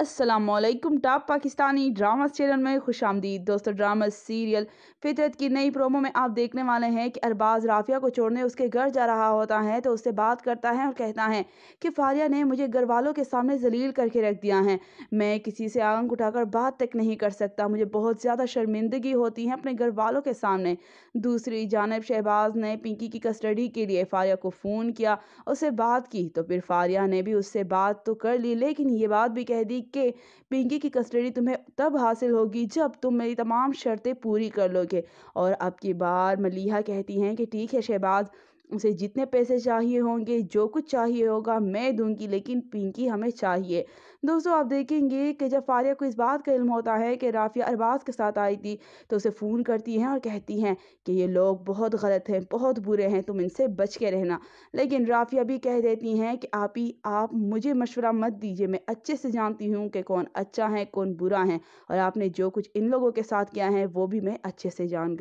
Aslam top Pakistani drama channel में खुश आमदीद दोस्तों ड्रामा सीरियल फितरत की नई प्रोमो में आप देखने वाले हैं कि अरबाज राफिया को छोड़ने उसके घर जा रहा होता है तो उससे बात करता है और कहता है कि फारिया ने मुझे घर वालों के सामने जलील करके रख दिया है मैं किसी से आंग उठाकर बात तक नहीं कर सकता मुझे बहुत ज़्यादा शर्मिंदगी होती है अपने घर वालों के सामने दूसरी जानब शहबाज ने पिंकी की कस्टडी के लिए फारिया को फ़ोन किया उससे बात की तो फिर फारिया ने भी उससे बात तो कर ली लेकिन ये बात भी कह दी के पिंकी की कस्टडी तुम्हें तब हासिल होगी जब तुम मेरी तमाम शर्तें पूरी कर लोगे और अब की बार मलिहा कहती हैं कि ठीक है शहबाज उसे जितने पैसे चाहिए होंगे जो कुछ चाहिए होगा मैं दूंगी लेकिन पिंकी हमें चाहिए दोस्तों आप देखेंगे कि जब फारिया को इस बात का इल्म होता है कि राफिया अरबाज के साथ आई थी तो उसे फ़ोन करती हैं और कहती हैं कि ये लोग बहुत गलत हैं बहुत बुरे हैं तुम इनसे बच के रहना लेकिन राफिया भी कह देती हैं कि आप ही आप मुझे मशवरा मत दीजिए मैं अच्छे से जानती हूँ कि कौन अच्छा है कौन बुरा है और आपने जो कुछ इन लोगों के साथ किया है वो भी मैं अच्छे से जान गई